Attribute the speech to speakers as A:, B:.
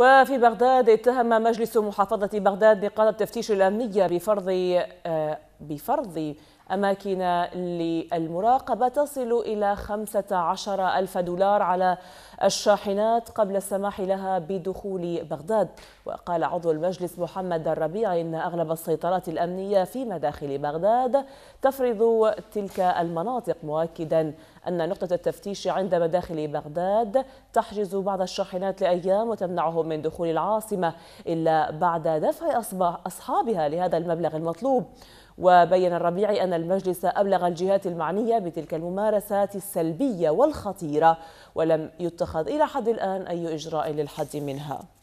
A: وفي بغداد اتهم مجلس محافظة بغداد بقادة التفتيش الأمنية بفرض آه، بفرض أماكن للمراقبة تصل إلى 15 ألف دولار على الشاحنات قبل السماح لها بدخول بغداد وقال عضو المجلس محمد الربيع إن أغلب السيطرات الأمنية في مداخل بغداد تفرض تلك المناطق مؤكدا أن نقطة التفتيش عند مداخل بغداد تحجز بعض الشاحنات لأيام وتمنعهم من دخول العاصمة إلا بعد دفع أصحابها لهذا المبلغ المطلوب وبين الربيعي أن المجلس أبلغ الجهات المعنية بتلك الممارسات السلبية والخطيرة ولم يتخذ إلى حد الآن أي إجراء للحد منها